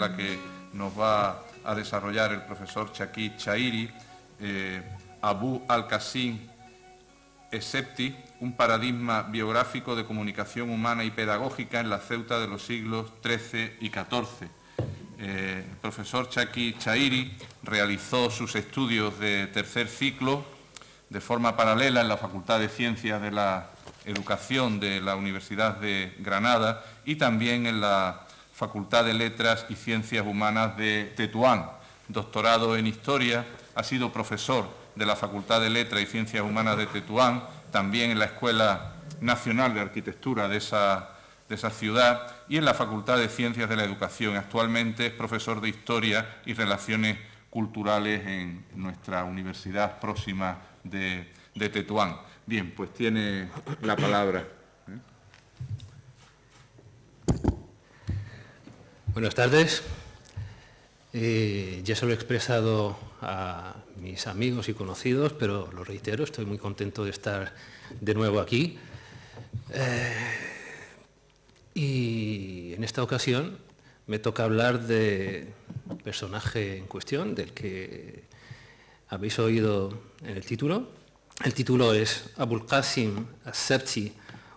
la que nos va a desarrollar el profesor Chaki Chairi, eh, Abu Al-Qasim Esepti, un paradigma biográfico de comunicación humana y pedagógica en la Ceuta de los siglos XIII y XIV. Eh, el profesor Chaki Chairi realizó sus estudios de tercer ciclo de forma paralela en la Facultad de Ciencias de la Educación de la Universidad de Granada y también en la Facultad de Letras y Ciencias Humanas de Tetuán, doctorado en Historia, ha sido profesor de la Facultad de Letras y Ciencias Humanas de Tetuán, también en la Escuela Nacional de Arquitectura de esa, de esa ciudad y en la Facultad de Ciencias de la Educación. Actualmente es profesor de Historia y Relaciones Culturales en nuestra universidad próxima de, de Tetuán. Bien, pues tiene la palabra. Buenas tardes. Eh, ya se lo he expresado a mis amigos y conocidos, pero lo reitero, estoy muy contento de estar de nuevo aquí. Eh, y en esta ocasión me toca hablar de personaje en cuestión, del que habéis oído en el título. El título es Abul Qasim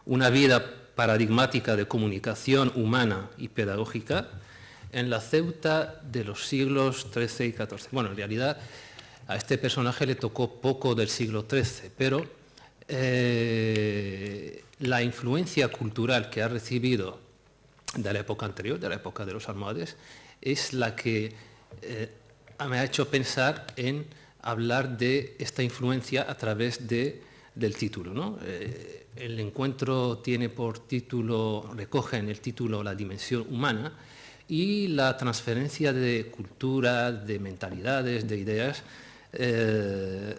una vida paradigmática de comunicación humana y pedagógica en la Ceuta de los siglos XIII y XIV. Bueno, en realidad a este personaje le tocó poco del siglo XIII, pero eh, la influencia cultural que ha recibido de la época anterior, de la época de los almohades, es la que eh, me ha hecho pensar en hablar de esta influencia a través de del título. Eh, el encuentro tiene por título, recoge en el título la dimensión humana y la transferencia de cultura, de mentalidades, de ideas, eh,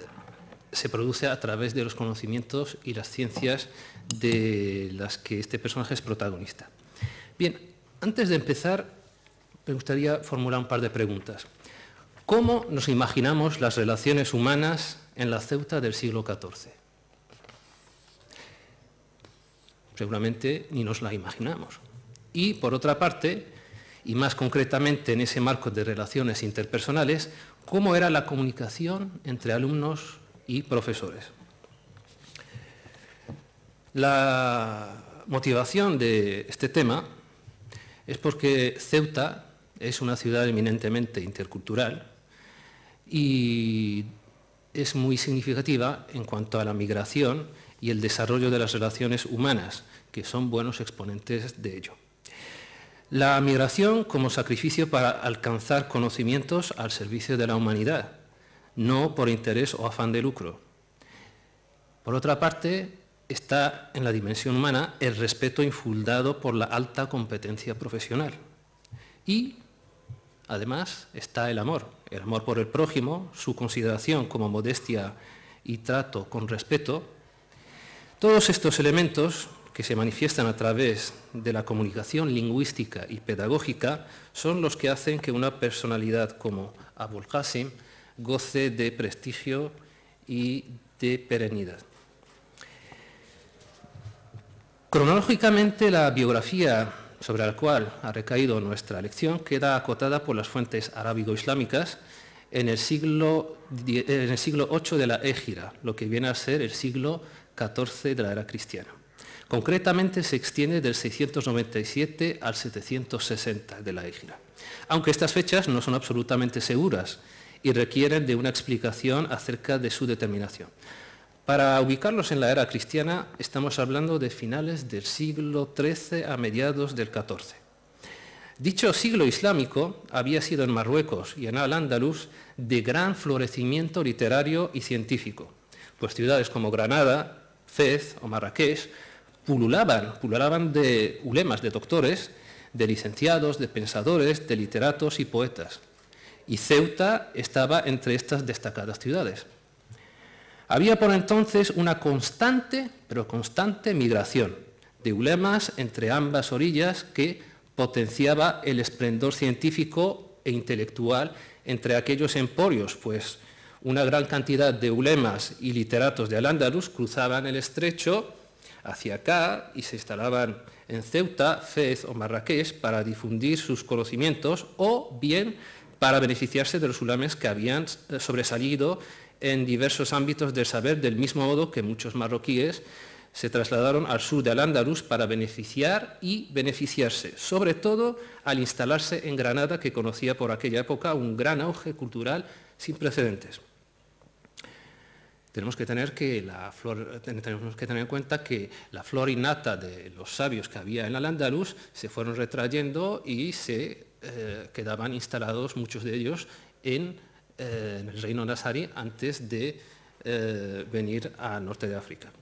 se produce a través de los conocimientos y las ciencias de las que este personaje es protagonista. Bien, antes de empezar, me gustaría formular un par de preguntas. ¿Cómo nos imaginamos las relaciones humanas en la Ceuta del siglo XIV? seguramente ni nos la imaginamos. Y por otra parte, y más concretamente en ese marco de relaciones interpersonales, cómo era la comunicación entre alumnos y profesores. La motivación de este tema es porque Ceuta es una ciudad eminentemente intercultural y es muy significativa en cuanto a la migración y el desarrollo de las relaciones humanas, que son buenos exponentes de ello. La migración como sacrificio para alcanzar conocimientos al servicio de la humanidad, no por interés o afán de lucro. Por otra parte, está en la dimensión humana el respeto infundado por la alta competencia profesional. Y, además, está el amor, el amor por el prójimo, su consideración como modestia y trato con respeto, todos estos elementos que se manifiestan a través de la comunicación lingüística y pedagógica son los que hacen que una personalidad como Abul Qasim goce de prestigio y de perennidad. Cronológicamente, la biografía sobre la cual ha recaído nuestra lección queda acotada por las fuentes arábigo-islámicas en, el siglo, en el siglo VIII de la Égira, lo que viene a ser el siglo 14 de la era cristiana. Concretamente se extiende del 697 al 760 de la Égira, aunque estas fechas no son absolutamente seguras y requieren de una explicación acerca de su determinación. Para ubicarlos en la era cristiana estamos hablando de finales del siglo XIII a mediados del XIV. Dicho siglo islámico había sido en Marruecos y en Al-Ándalus de gran florecimiento literario y científico, pues ciudades como Granada, Fez o Marrakech, pululaban, pululaban de ulemas, de doctores, de licenciados, de pensadores, de literatos y poetas. Y Ceuta estaba entre estas destacadas ciudades. Había por entonces una constante, pero constante migración de ulemas entre ambas orillas que potenciaba el esplendor científico e intelectual entre aquellos emporios, pues una gran cantidad de ulemas y literatos de Al-Ándalus cruzaban el estrecho hacia acá y se instalaban en Ceuta, Fez o Marrakech para difundir sus conocimientos o bien para beneficiarse de los ulames que habían eh, sobresalido en diversos ámbitos del saber, del mismo modo que muchos marroquíes se trasladaron al sur de Al-Ándalus para beneficiar y beneficiarse, sobre todo al instalarse en Granada, que conocía por aquella época un gran auge cultural sin precedentes tenemos que tener, que tener en cuenta que la flor innata de los sabios que había en al andalus se fueron retrayendo y se eh, quedaban instalados muchos de ellos en, eh, el reino nazarí antes de eh, venir al norte de África.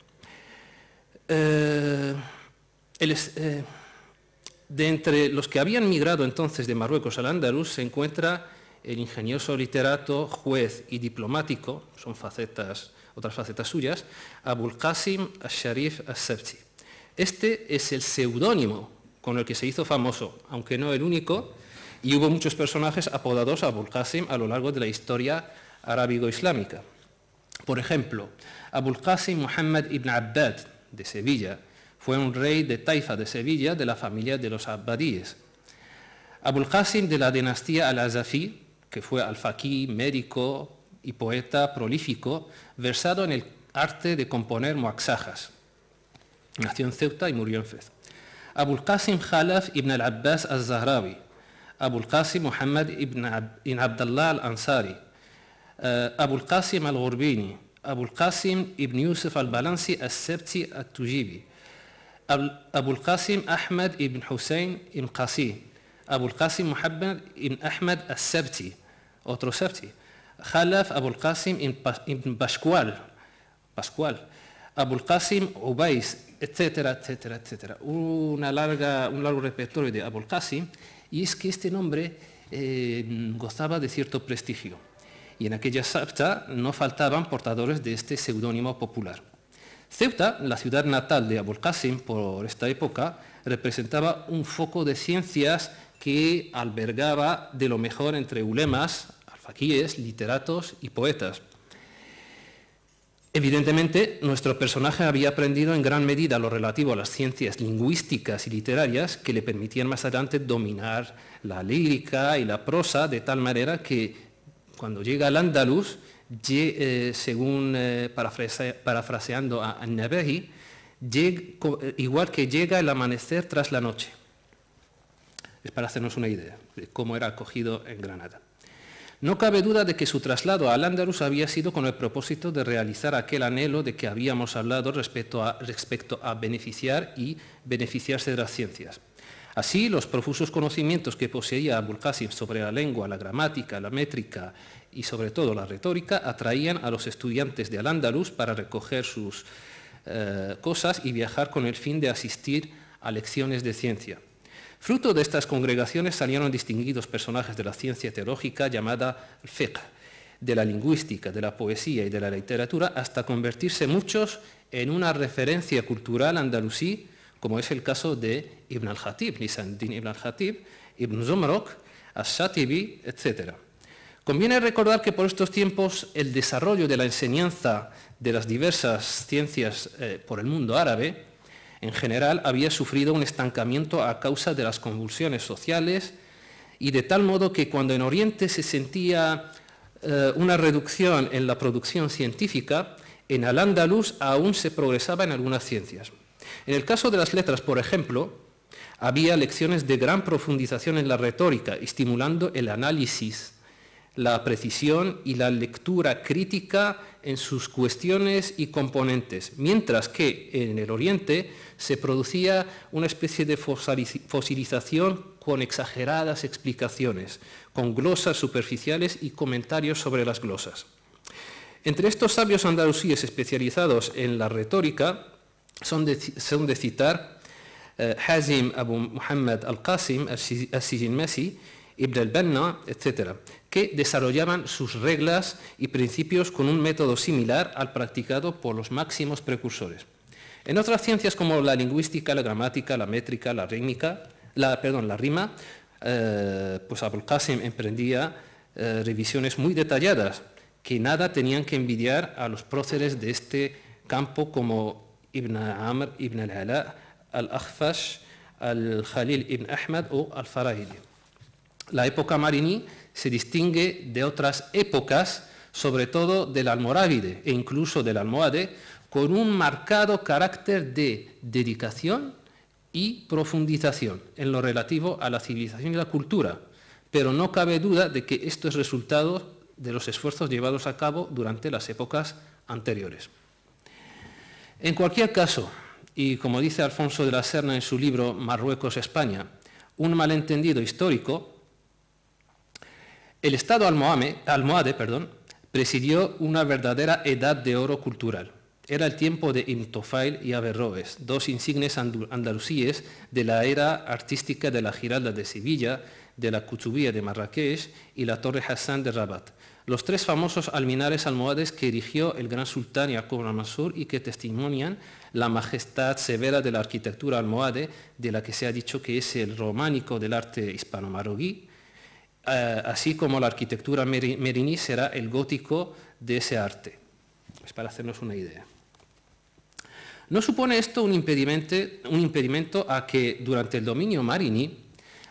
de entre los que habían migrado entonces de Marruecos al Andaluz se encuentra el ingenioso literato, juez y diplomático, son facetas otras facetas suyas, Abul Qasim al-Sharif al Este es el seudónimo con el que se hizo famoso, aunque no el único, y hubo muchos personajes apodados a Abul Qasim a lo largo de la historia arábigo-islámica. Por ejemplo, Abul Qasim Muhammad ibn Abbad de Sevilla fue un rey de Taifa de Sevilla de la familia de los Abadíes. Abul Qasim de la dinastía al Azafi, que fue al faqí médico, y poeta prolífico, versado en el arte de componer muaxajas. Nació en Ceuta y murió en Fez. Abu qasim Khalaf ibn al-Abbas al-Zahrawi, Abu qasim Muhammad ibn, Abdullah al-Ansari, Abu qasim al-Ghurbini, Abu qasim ibn Yusuf al-Balansi al sebti al-Tujibi, Qasim القاسم ibn Hussein ibn Qasi. Abul Qasim Muhammad ibn بن al-Sebti. Otro Sebti. Jalaf Abul Qasim Pascual, Pascual Abul Qasim etcétera, etcétera, etcétera. un largo repertorio de Abul Qasim, y es que este nombre eh, gozaba de cierto prestigio. Y en aquella sapta no faltaban portadores de este seudónimo popular. Ceuta, la ciudad natal de Abul Qasim por esta época, representaba un foco de ciencias que albergaba de lo mejor entre ulemas, faquíes, literatos y poetas. Evidentemente, nuestro personaje había aprendido en gran medida lo relativo a las ciencias lingüísticas y literarias que le permitían más adelante dominar la lírica y la prosa de tal manera que cuando llega al andaluz, eh, según eh, parafraseando a Nabehi, igual que llega el amanecer tras la noche. Es para hacernos una idea de cómo era acogido en Granada. No cabe duda de que su traslado a Al-Ándalus había sido con el propósito de realizar aquel anhelo de que habíamos hablado respecto a, beneficiar y beneficiarse de las ciencias. Así, los profusos conocimientos que poseía Abulkasif sobre la lengua, la gramática, la métrica y sobre todo la retórica atraían a los estudiantes de Al-Ándalus para recoger sus eh, cosas y viajar con el fin de asistir a lecciones de ciencia. Fruto de estas congregaciones salieron distinguidos personajes de la ciencia teológica llamada fiqh, de la lingüística, de la poesía y de la literatura, hasta convertirse muchos en una referencia cultural andalusí, como es el caso de Ibn al-Khatib, Nisandin Ibn al hatib Ibn Zumrok, Ash-Shatibi, etc. Conviene recordar que por estos tiempos el desarrollo de la enseñanza de las diversas ciencias eh, por el mundo árabe, en general había sufrido un estancamiento a causa de las convulsiones sociales y de tal modo que cuando en Oriente se sentía eh, una reducción en la producción científica, en al andalus aún se progresaba en algunas ciencias. En el caso de las letras, por ejemplo, había lecciones de gran profundización en la retórica, estimulando el análisis la precisión y la lectura crítica en sus cuestiones y componentes, mientras que en el Oriente se producía una especie de fosilización con exageradas explicaciones, con glosas superficiales y comentarios sobre las glosas. Entre estos sabios andalusíes especializados en la retórica son de, de citar eh, Hazim Abu Muhammad al-Qasim al-Sijilmasi, al qasim al sijin Ibn al-Banna, etc., que desarrollaban sus reglas y principios con un método similar al practicado por los máximos precursores. En otras ciencias como la lingüística, la gramática, la métrica, la rítmica, la, perdón, la rima, eh, pues Abul Qasim emprendía eh, revisiones muy detalladas que nada tenían que envidiar a los próceres de este campo como Ibn Amr, Ibn al-Ala, al-Akhfash, al-Khalil ibn Ahmad o al-Farahidi. La época Mariní se distingue de otras épocas, sobre todo del almorávide e incluso del almohade, con un marcado carácter de dedicación y profundización en lo relativo a la civilización y la cultura, pero no cabe duda de que esto es resultado de los esfuerzos llevados a cabo durante las épocas anteriores. En cualquier caso, y como dice Alfonso de la Serna en su libro Marruecos-España, un malentendido histórico el Estado almohade, presidió una verdadera edad de oro cultural. Era el tiempo de Intofail y Averroes, dos insignes andalusíes de la era artística de la Giralda de Sevilla, de la Cuchubía de Marrakech y la Torre Hassan de Rabat, los tres famosos alminares almohades que erigió el gran sultán Yaqub al y que testimonian la majestad severa de la arquitectura almohade, de la que se ha dicho que es el románico del arte hispano-marroquí, eh, así como la arquitectura merini será el gótico de ese arte. Es para hacernos una idea. ¿No supone esto un un impedimento a que durante el dominio marini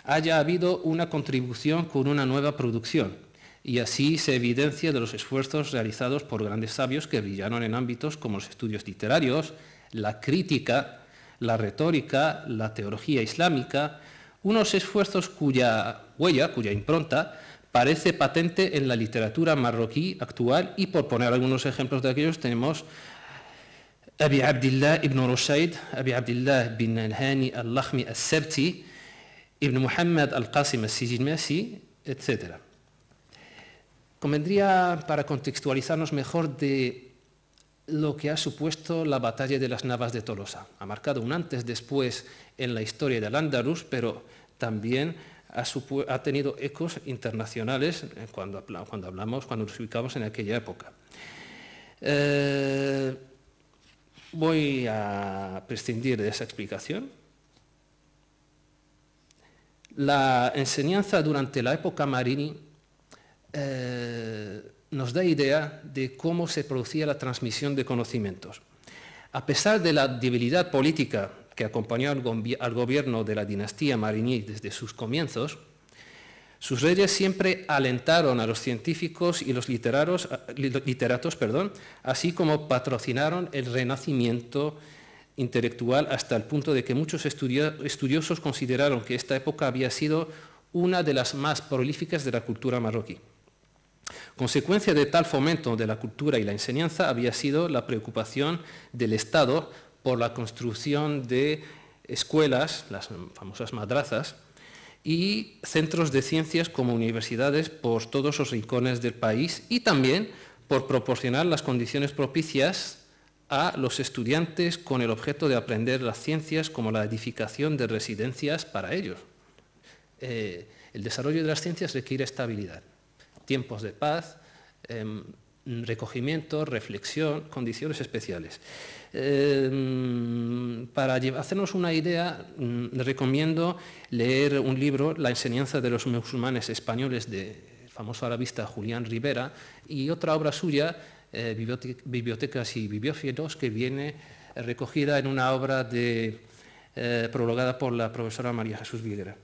haya habido una contribución con una nueva producción? Y así se evidencia de los esfuerzos realizados por grandes sabios que brillaron en ámbitos como los estudios literarios, la crítica, la retórica, la teología islámica, unos esfuerzos cuya huella, cuya impronta, parece patente en la literatura marroquí actual y por poner algunos ejemplos de aquellos tenemos Abi Abdillah ibn Rushaid, Abi Abdillah bin al al lahmi al serti Ibn Muhammad al-Qasim al-Sijilmasi, etc. Convendría, para contextualizarnos mejor, de lo que ha supuesto la batalla de las Navas de Tolosa. Ha marcado un antes, después en la historia del andaluz, pero también ha, tenido ecos internacionales eh, cuando, hablamos, cuando nos ubicamos en aquella época. Eh, voy a prescindir de esa explicación. La enseñanza durante la época Marini eh, nos da idea de cómo se producía la transmisión de conocimientos. A pesar de la debilidad política que acompañó al, gobierno de la dinastía mariní desde sus comienzos, sus reyes siempre alentaron a los científicos y los literatos, así como patrocinaron el renacimiento intelectual hasta el punto de que muchos estudiosos consideraron que esta época había sido una de las más prolíficas de la cultura marroquí. Consecuencia de tal fomento de la cultura y la enseñanza había sido la preocupación del Estado por la construcción de escuelas, las famosas madrazas, y centros de ciencias como universidades por todos los rincones del país y también por proporcionar las condiciones propicias a los estudiantes con el objeto de aprender las ciencias como la edificación de residencias para ellos. Eh, el desarrollo de las ciencias requiere estabilidad, tiempos de paz, em, recogimiento, reflexión, condiciones especiales. Em, para hacernos una idea, mm, recomiendo leer un libro, La enseñanza de los musulmanes españoles, del famoso arabista Julián Rivera, y otra obra suya, eh, Bibliotecas y Bibliófilos, que viene eh, recogida en una obra eh, prologada por la profesora María Jesús Viguera.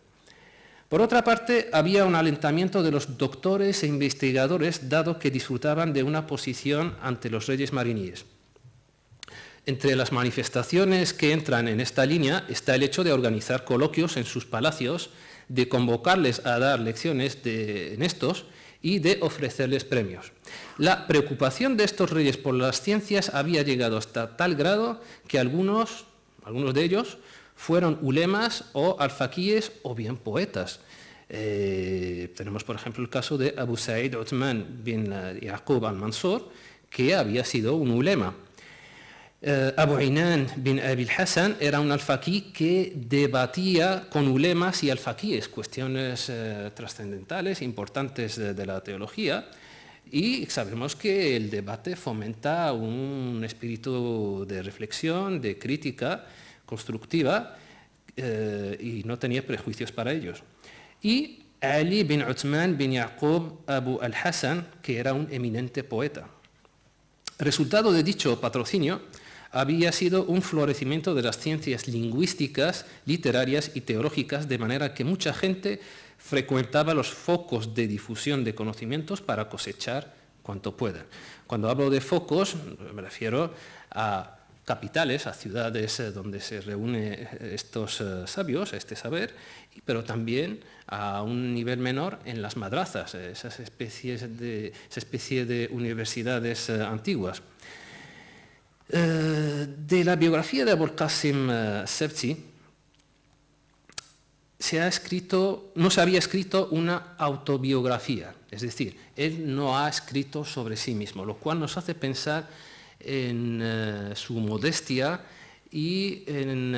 Por otra parte, había un alentamiento de los doctores e investigadores, dado que disfrutaban de una posición ante los reyes mariníes. Entre las manifestaciones que entran en esta línea está el hecho de organizar coloquios en sus palacios, de convocarles a dar lecciones en estos y de ofrecerles premios. La preocupación de estos reyes por las ciencias había llegado hasta tal grado que algunos, algunos de ellos fueron ulemas o alfaquíes o bien poetas. Eh, tenemos, por ejemplo, el caso de Abu Sa'id Othman bin Yaqub al-Mansur, que había sido un ulema. Eh, Abu Inan bin Abil Hassan era un alfaquí que debatía con ulemas y alfaquíes cuestiones eh, trascendentales importantes de, la teología y sabemos que el debate fomenta un espíritu de reflexión, de crítica constructiva eh, y no tenía prejuicios para ellos. Y Ali bin Uthman bin Yaqub Abu al-Hassan, que era un eminente poeta. Resultado de dicho patrocinio, había sido un florecimiento de las ciencias lingüísticas, literarias y teológicas, de manera que mucha gente frecuentaba los focos de difusión de conocimientos para cosechar cuanto puedan. Cuando hablo de focos, me refiero a capitales, a ciudades eh, donde se reúnen eh, estos eh, sabios, este saber, pero también a un nivel menor en las madrazas, esas especies esa especie de universidades antiguas. Eh, de la biografía de Abulkasim eh, serchi se ha escrito, no se había escrito una autobiografía, es decir, él no ha escrito sobre sí mismo, lo cual nos hace pensar en eh, su modestia y en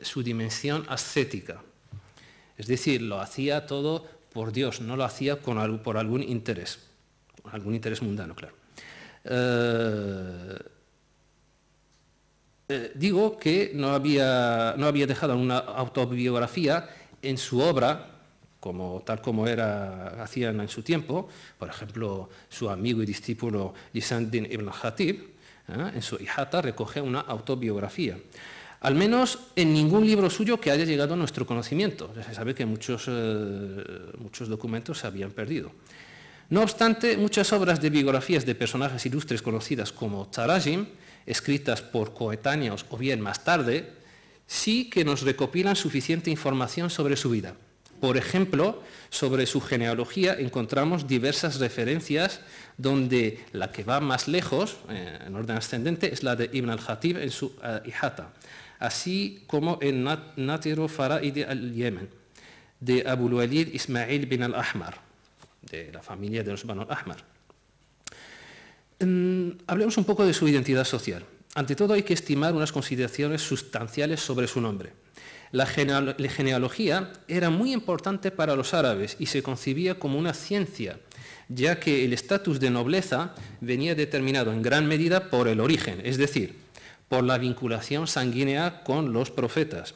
su dimensión ascética. Es decir, lo hacía todo por Dios, no lo hacía por algún interés, algún interés mundano, claro. Eh, eh, digo que no había, no había dejado una autobiografía en su obra, como, tal como era, hacían en su tiempo, por ejemplo, su amigo y discípulo Yisandin ibn Khatib, ¿eh? en su hijata recoge una autobiografía. Al menos en ningún libro suyo que haya llegado a nuestro conocimiento. se sabe que muchos, muchos documentos se habían perdido. No obstante, muchas obras de biografías de personajes ilustres conocidas como Tarajim, escritas por coetáneos o bien más tarde, sí que nos recopilan suficiente información sobre su vida. Por ejemplo, sobre su genealogía encontramos diversas referencias donde la que va más lejos, eh, en orden ascendente, es la de Ibn al hatib en su hijata, eh, Ihata, así como en Nat Natiro Fara'id al-Yemen, de Abu Walid Ismail bin al-Ahmar de la familia de los Ahmar. Mm, hablemos un poco de su identidad social. Ante todo hay que estimar unas consideraciones sustanciales sobre su nombre. la genealogía era muy importante para los árabes y se concibía como una ciencia, ya que el estatus de nobleza venía determinado en gran medida por el origen, es decir, por la vinculación sanguínea con los profetas.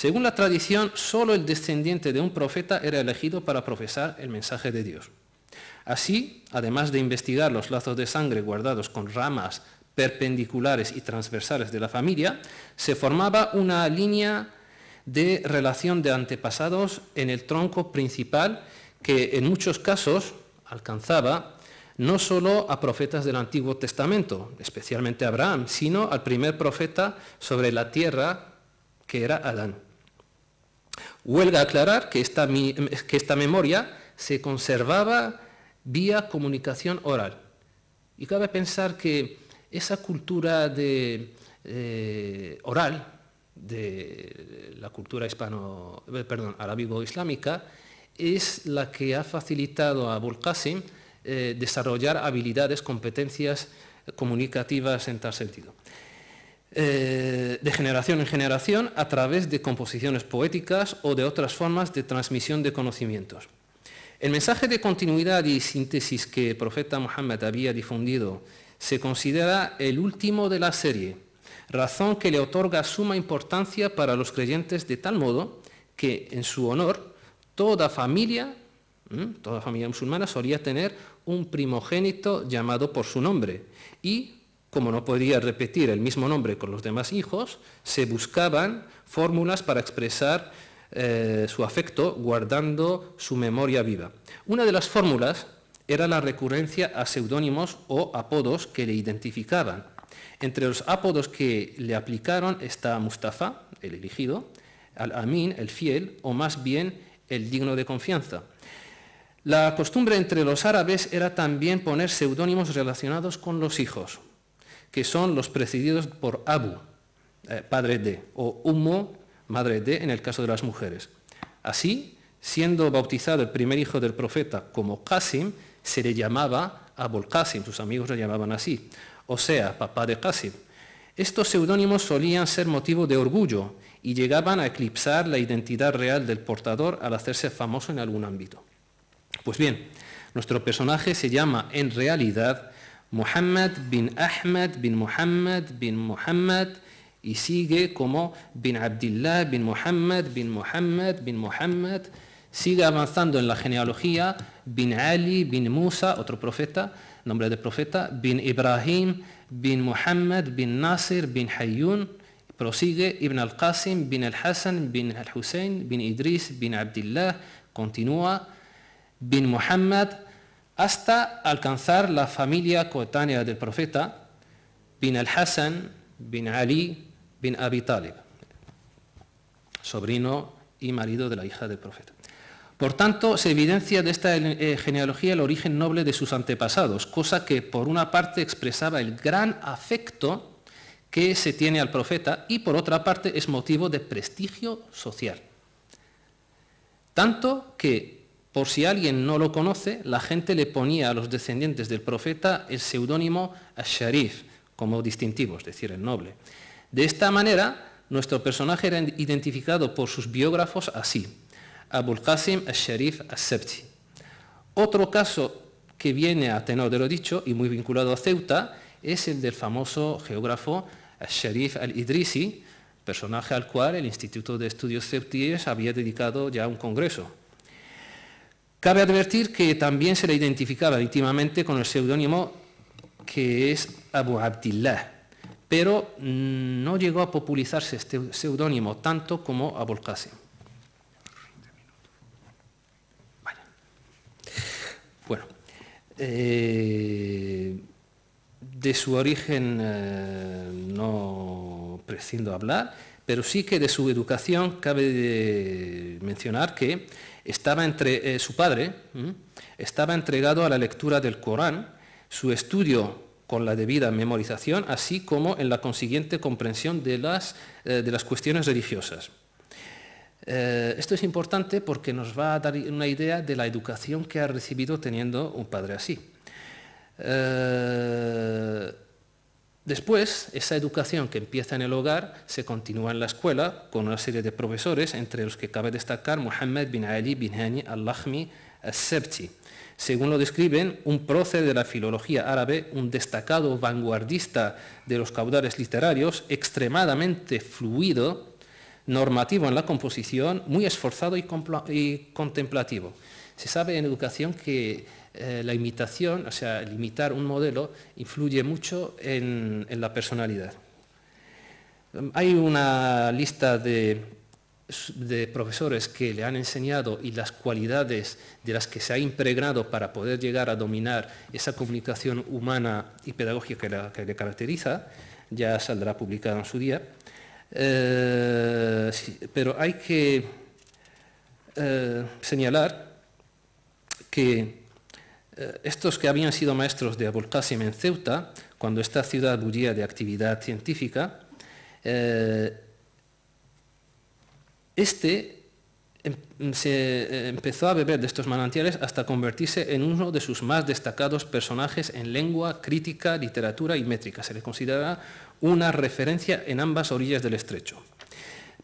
Según la tradición, solo el descendiente de un profeta era elegido para profesar el mensaje de Dios. Así, además de investigar los lazos de sangre guardados con ramas perpendiculares y transversales de la familia, se formaba una línea de relación de antepasados en el tronco principal que en muchos casos alcanzaba no solo a profetas del Antiguo Testamento, especialmente a Abraham, sino al primer profeta sobre la tierra que era Adán. Huelga aclarar que esta, memoria se conservaba vía comunicación oral. Y cabe pensar que esa cultura eh, oral de la cultura hispano, eh, perdón, arábigo-islámica es la que ha facilitado a Abul eh, desarrollar habilidades, competencias comunicativas en tal sentido. Eh, de generación en generación a través de composiciones poéticas o de otras formas de transmisión de conocimientos. El mensaje de continuidad y síntesis que el profeta Muhammad había difundido se considera el último de la serie, razón que le otorga suma importancia para los creyentes de tal modo que en su honor toda familia, toda familia musulmana solía tener un primogénito llamado por su nombre y como no podía repetir el mismo nombre con los demás hijos, se buscaban fórmulas para expresar eh, su afecto guardando su memoria viva. Una de las fórmulas era la recurrencia a seudónimos o apodos que le identificaban. Entre los apodos que le aplicaron está Mustafa, el elegido, Al-Amin, el fiel, o más bien el digno de confianza. La costumbre entre los árabes era también poner seudónimos relacionados con los hijos que son los precedidos por Abu, eh, padre de, o Humo madre de, en el caso de las mujeres. Así, siendo bautizado el primer hijo del profeta como Qasim, se le llamaba Abul Qasim, sus amigos lo llamaban así, o sea, papá de Qasim. Estos seudónimos solían ser motivo de orgullo y llegaban a eclipsar la identidad real del portador al hacerse famoso en algún ámbito. Pues bien, nuestro personaje se llama en realidad Mohamed bin Ahmed bin Mohamed bin Mohamed y sigue como bin Abdullah bin Mohamed bin Mohamed bin Mohamed sigue avanzando en la genealogía bin Ali bin Musa otro profeta nombre de profeta bin Ibrahim bin Mohamed bin Nasir bin Hayyun prosigue Ibn al-Qasim bin al-Hassan bin al-Hussein bin Idris bin Abdullah continúa bin Mohamed hasta alcanzar la familia coetánea del profeta, bin al-Hasan, bin Ali, bin Abi Talib, sobrino y marido de la hija del profeta. Por tanto, se evidencia de esta eh, genealogía el origen noble de sus antepasados, cosa que por una parte expresaba el gran afecto que se tiene al profeta y por otra parte es motivo de prestigio social. Tanto que por si alguien no lo conoce, la gente le ponía a los descendientes del profeta el seudónimo al-Sharif como distintivo, es decir, el noble. De esta manera, nuestro personaje era identificado por sus biógrafos así, Abul Qasim al-Sharif septi Otro caso que viene a tenor de lo dicho y muy vinculado a Ceuta es el del famoso geógrafo al-Sharif Al-Idrisi, personaje al cual el Instituto de Estudios Ceutíes había dedicado ya un congreso. Cabe advertir que también se le identificaba íntimamente con el seudónimo que es Abu Abdillah, pero no llegó a popularizarse este seudónimo tanto como Abu Qasim. Bueno, eh, de su origen eh, no prescindo hablar, pero sí que de su educación cabe eh, mencionar que estaba entre, eh, su padre estaba entregado a la lectura del Corán, su estudio con la debida memorización, así como en la consiguiente comprensión de las, eh, de las cuestiones religiosas. Eh, esto es importante porque nos va a dar una idea de la educación que ha recibido teniendo un padre así. Después, esa educación que empieza en el hogar se continúa en la escuela con una serie de profesores, entre los que cabe destacar Mohammed bin Ali bin Hani al-Lahmi al Según lo describen, un prócer de la filología árabe, un destacado vanguardista de los caudales literarios, extremadamente fluido, normativo en la composición, muy esforzado y contemplativo. Se sabe en educación que eh, la imitación, o sea, el imitar un modelo, influye mucho en, la personalidad. Hay una lista de, profesores que le han enseñado y las cualidades de las que se ha impregnado para poder llegar a dominar esa comunicación humana y pedagógica que, la, le caracteriza, ya saldrá publicada en su día. Eh, pero hay que eh, señalar que eh, estos que habían sido maestros de Abul en Ceuta, cuando esta ciudad bullía de actividad científica, eh, este em, se eh, empezó a beber de estos manantiales hasta convertirse en uno de sus más destacados personajes en lengua, crítica, literatura y métrica. Se le considera una referencia en ambas orillas del estrecho.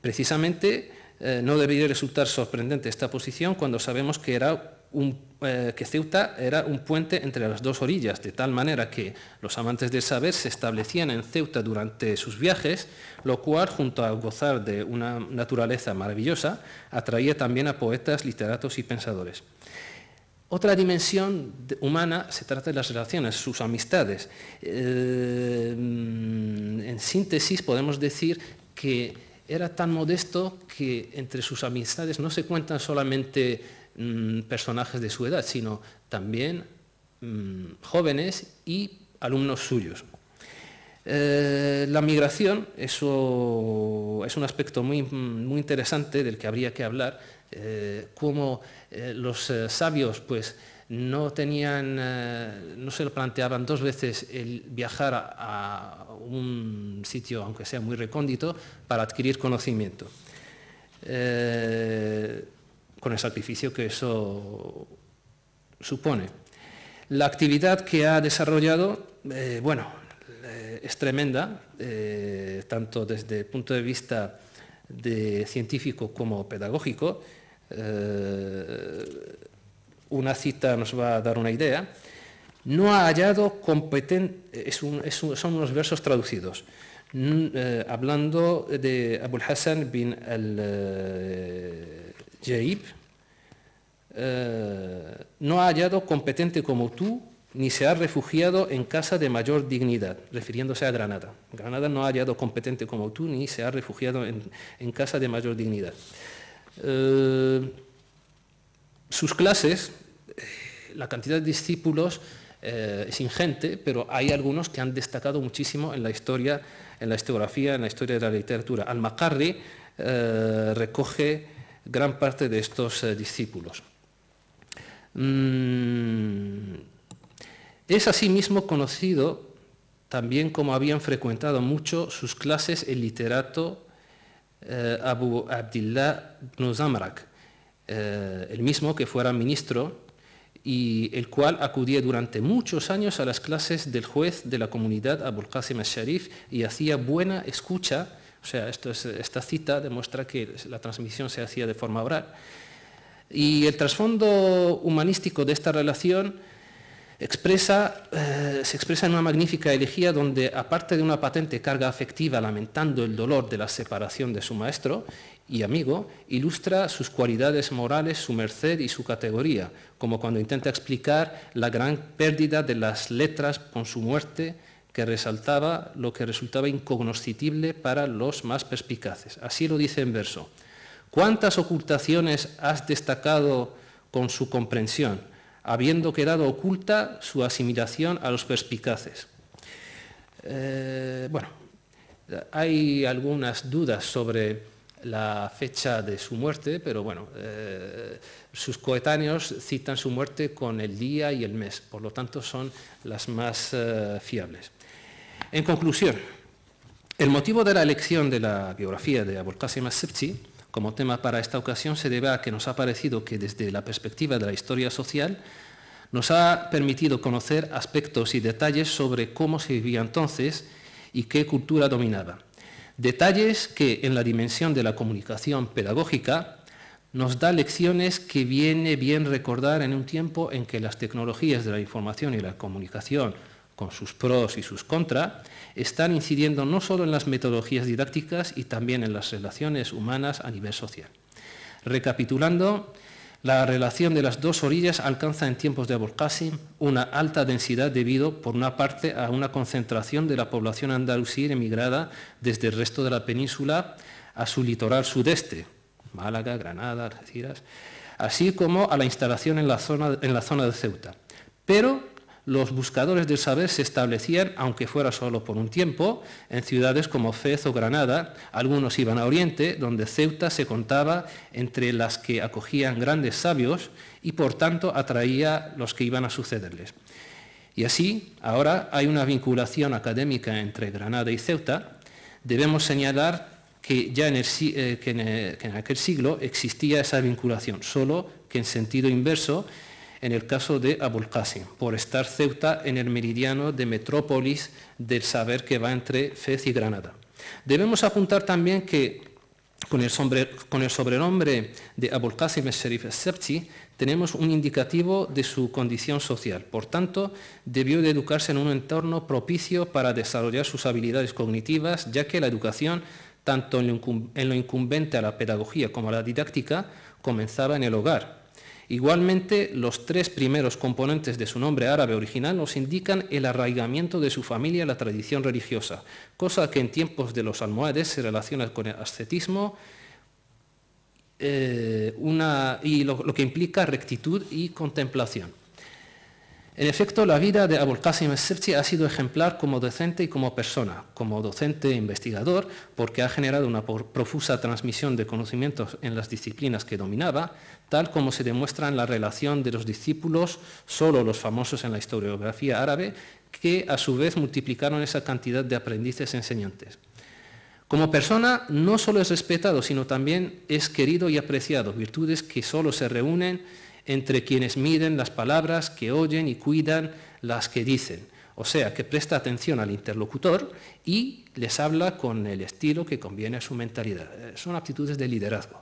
Precisamente, no debería resultar sorprendente esta posición cuando sabemos que era eh, que Ceuta era un puente entre las dos orillas, de tal manera que los amantes del saber se establecían en Ceuta durante sus viajes, lo cual, junto a gozar de una naturaleza maravillosa, atraía también a poetas, literatos y pensadores. Otra dimensión humana se trata de las relaciones, sus amistades. Eh, en síntesis podemos decir que era tan modesto que entre sus amistades no se cuentan solamente Mm, personajes de su edad, sino también mm, jóvenes y alumnos suyos. Eh, la migración eso es un aspecto muy, interesante del que habría que hablar, eh, como eh, los sabios pues, no tenían, no se lo planteaban dos veces el viajar a, un sitio, aunque sea muy recóndito, para adquirir conocimiento con el sacrificio que eso supone. La actividad que ha desarrollado, eh, bueno, eh, es tremenda, eh, tanto desde el punto de vista de científico como pedagógico. una cita nos va a dar una idea. No ha hallado competente, son unos versos traducidos, mm, hablando de Abul Hassan bin al Jaib, eh, no ha hallado competente como tú, ni se ha refugiado en casa de mayor dignidad, refiriéndose a Granada. Granada no ha hallado competente como tú, ni se ha refugiado en, casa de mayor dignidad. Eh, sus clases, eh, la cantidad de discípulos es ingente, pero hay algunos que han destacado muchísimo en la historia, en la historiografía, en la historia de la literatura. Al-Makarri recoge gran parte de estos eh, discípulos. Mm, es asimismo conocido también como habían frecuentado mucho sus clases el literato eh, Abu Abdillah ibn eh, el mismo que fuera ministro y el cual acudía durante muchos años a las clases del juez de la comunidad Abul Qasim al-Sharif y hacía buena escucha o sea, esta cita demuestra que la transmisión se hacía de forma oral. Y el trasfondo humanístico de esta relación expresa, eh, se expresa en una magnífica elegía donde, aparte de una patente carga afectiva lamentando el dolor de la separación de su maestro y amigo, ilustra sus cualidades morales, su merced y su categoría, como cuando intenta explicar la gran pérdida de las letras con su muerte, que resaltaba lo que resultaba incognoscible para los más perspicaces. Así lo dice en verso. ¿Cuántas ocultaciones has destacado con su comprensión, habiendo quedado oculta su asimilación a los perspicaces? Eh, bueno, hay algunas dudas sobre la fecha de su muerte, pero bueno, eh, sus coetáneos citan su muerte con el día y el mes, por lo tanto son las más eh, fiables. En conclusión, el motivo de la elección de la biografía de Abul Qasim como tema para esta ocasión se debe a que nos ha parecido que desde la perspectiva de la historia social nos ha permitido conocer aspectos y detalles sobre cómo se vivía entonces y qué cultura dominaba. Detalles que en la dimensión de la comunicación pedagógica nos da lecciones que viene bien recordar en un tiempo en que las tecnologías de la información y la comunicación con sus pros y sus contras, están incidiendo no solo en las metodologías didácticas y también en las relaciones humanas a nivel social. Recapitulando, la relación de las dos orillas alcanza en tiempos de Abulqasim una alta densidad debido, por una parte, a una concentración de la población andalusí emigrada desde el resto de la península a su litoral sudeste, Málaga, Granada, Algeciras, así como a la instalación en la zona, en la zona de Ceuta. Pero los buscadores del saber se establecían, aunque fuera solo por un tiempo, en ciudades como Fez o Granada. Algunos iban a Oriente, donde Ceuta se contaba entre las que acogían grandes sabios y por tanto atraía los que iban a sucederles. Y así, ahora hay una vinculación académica entre Granada y Ceuta. Debemos señalar que ya en, eh, eh, en aquel siglo existía esa vinculación, solo que en sentido inverso en el caso de Abul Qasim, por estar Ceuta en el meridiano de metrópolis del saber que va entre Fez y Granada. Debemos apuntar también que con el, sobrenombre de Abul Qasim el tenemos un indicativo de su condición social. Por tanto, debió de educarse en un entorno propicio para desarrollar sus habilidades cognitivas, ya que la educación, tanto en lo incumbente a la pedagogía como a la didáctica, comenzaba en el hogar Igualmente, los tres primeros componentes de su nombre árabe original nos indican el arraigamiento de su familia a la tradición religiosa, cosa que en tiempos de los almohades se relaciona con el ascetismo eh, y lo que implica rectitud y contemplación. En efecto, la vida de Abul Qasim ha sido ejemplar como docente y como persona, como docente e investigador, porque ha generado una profusa transmisión de conocimientos en las disciplinas que dominaba, tal como se demuestra en la relación de los discípulos, solo los famosos en la historiografía árabe, que a su vez multiplicaron esa cantidad de aprendices enseñantes. Como persona no solo es respetado, sino también es querido y apreciado, virtudes que solo se reúnen entre quienes miden las palabras que oyen y cuidan las que dicen. O sea, que presta atención al interlocutor y les habla con el estilo que conviene a su mentalidad. Eh, son aptitudes de liderazgo.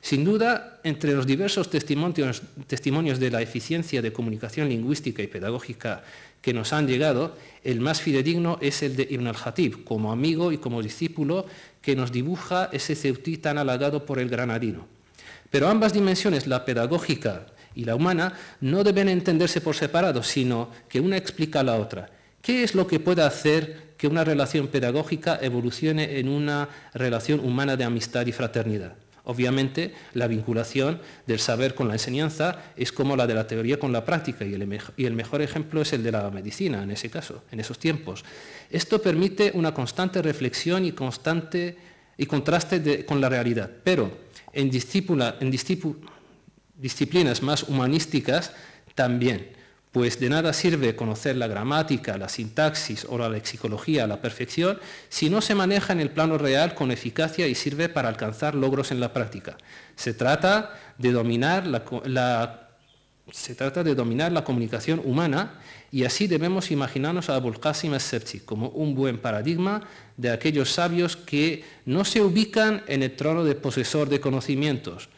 Sin duda, entre los diversos testimonios, de la eficiencia de comunicación lingüística y pedagógica que nos han llegado, el más fidedigno es el de Ibn al hatib como amigo y como discípulo que nos dibuja ese ceutí tan halagado por el granadino. Pero ambas dimensiones, la pedagógica y la humana no deben entenderse por separado, sino que una explica a la otra. ¿Qué es lo que puede hacer que una relación pedagógica evolucione en una relación humana de amistad y fraternidad? Obviamente, la vinculación del saber con la enseñanza es como la de la teoría con la práctica y el, y el, mejor ejemplo es el de la medicina en ese caso, en esos tiempos. Esto permite una constante reflexión y constante y contraste con la realidad, pero en en discípula disciplinas más humanísticas también, pues de nada sirve conocer la gramática, la sintaxis o la lexicología a la perfección si no se maneja en el plano real con eficacia y sirve para alcanzar logros en la práctica. Se trata de dominar la, se trata de dominar la comunicación humana y así debemos imaginarnos a Abulqasim y como un buen paradigma de aquellos sabios que no se ubican en el trono de posesor de conocimientos,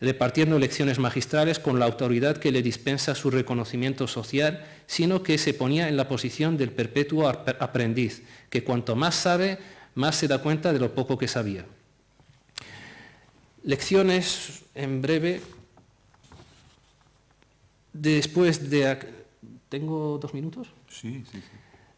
repartiendo lecciones magistrales con la autoridad que le dispensa su reconocimiento social, sino que se ponía en la posición del perpetuo aprendiz, que cuanto más sabe, más se da cuenta de lo poco que sabía. Lecciones en breve. Después de... ¿Tengo dos minutos? sí, sí.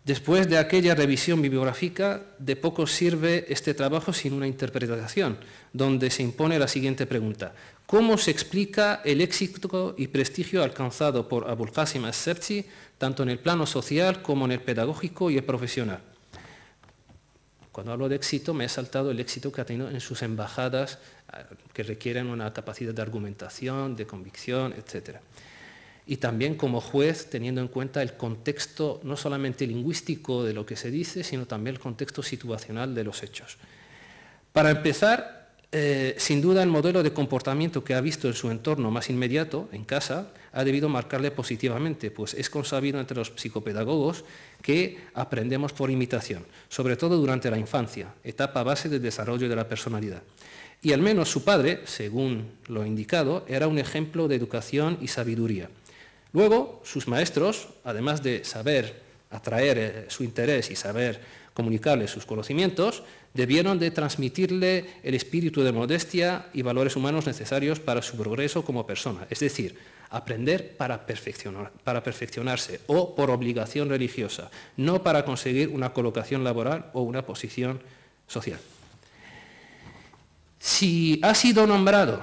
Después de aquella revisión bibliográfica, de poco sirve este trabajo sin una interpretación, donde se impone la siguiente pregunta. ¿Cómo se explica el éxito y prestigio alcanzado por Abul Qasim al tanto en el plano social como en el pedagógico y el profesional? Cuando hablo de éxito, me he saltado el éxito que ha tenido en sus embajadas, eh, que requieren una capacidad de argumentación, de convicción, etc. Y también como juez, teniendo en cuenta el contexto no solamente lingüístico de lo que se dice, sino también el contexto situacional de los hechos. Para empezar, eh, sin duda el modelo de comportamiento que ha visto en su entorno más inmediato, en casa, ha debido marcarle positivamente, pues es consabido entre los psicopedagogos que aprendemos por imitación, sobre todo durante la infancia, etapa base del desarrollo de la personalidad. Y al menos su padre, según lo indicado, era un ejemplo de educación y sabiduría. Luego, sus maestros, además de saber atraer eh, su interés y saber comunicarle sus conocimientos, debieron de transmitirle el espíritu de modestia y valores humanos necesarios para su progreso como persona, es decir, aprender para, para perfeccionarse o por obligación religiosa, no para conseguir una colocación laboral o una posición social. Si ha sido nombrado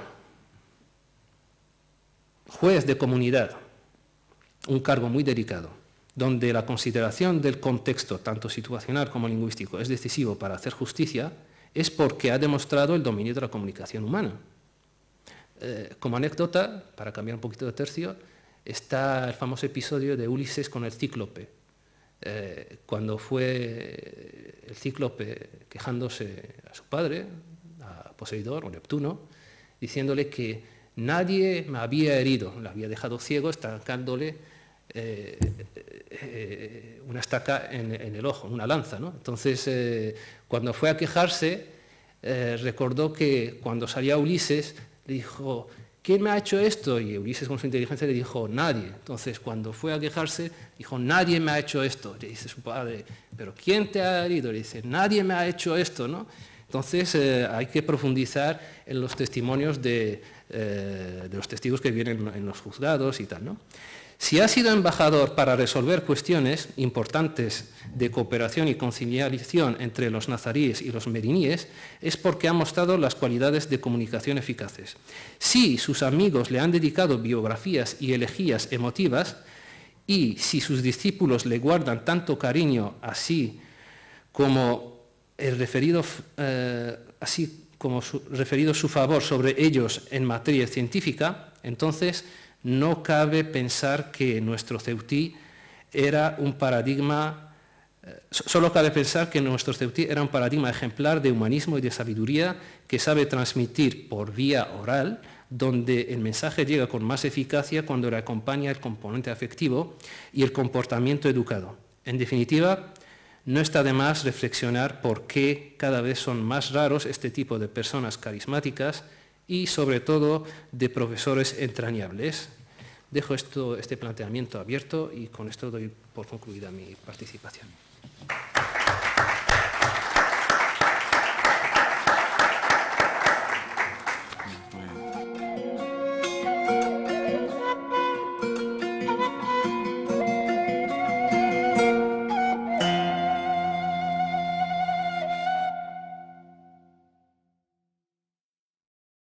juez de comunidad, un cargo muy delicado, donde la consideración del contexto, tanto situacional como lingüístico, es decisivo para hacer justicia, es porque ha demostrado el dominio de la comunicación humana. Eh, como anécdota, para cambiar un poquito de tercio, está el famoso episodio de Ulises con el cíclope. Eh, cuando fue el cíclope quejándose a su padre, a Poseidor o Neptuno, diciéndole que nadie me había herido, le había dejado ciego, estancándole eh, eh, una estaca en, el ojo, una lanza. ¿no? Entonces, eh, cuando fue a quejarse, eh, recordó que cuando salía Ulises, le dijo, ¿quién me ha hecho esto? Y Ulises con su inteligencia le dijo, nadie. Entonces, cuando fue a quejarse, dijo, nadie me ha hecho esto. Le dice su padre, ¿pero quién te ha herido? Le dice, nadie me ha hecho esto, ¿no? Entonces, hay que profundizar en los testimonios de, de los testigos que vienen en los juzgados y tal, ¿no? Si ha sido embajador para resolver cuestiones importantes de cooperación y conciliación entre los nazaríes y los meriníes es porque ha mostrado las cualidades de comunicación eficaces. Si sus amigos le han dedicado biografías y elegías emotivas, y si sus discípulos le guardan tanto cariño así como eh, como referido su favor sobre ellos en materia científica, entonces no cabe pensar que nuestro Ceutí era un paradigma, eh, solo cabe pensar que nuestro Ceutí era un paradigma ejemplar de humanismo y de sabiduría que sabe transmitir por vía oral, donde el mensaje llega con más eficacia cuando le acompaña el componente afectivo y el comportamiento educado. En definitiva, no está de más reflexionar por qué cada vez son más raros este tipo de personas carismáticas y sobre todo de profesores entrañables, Dejo esto, este planteamiento abierto y con esto doy por concluida mi participación.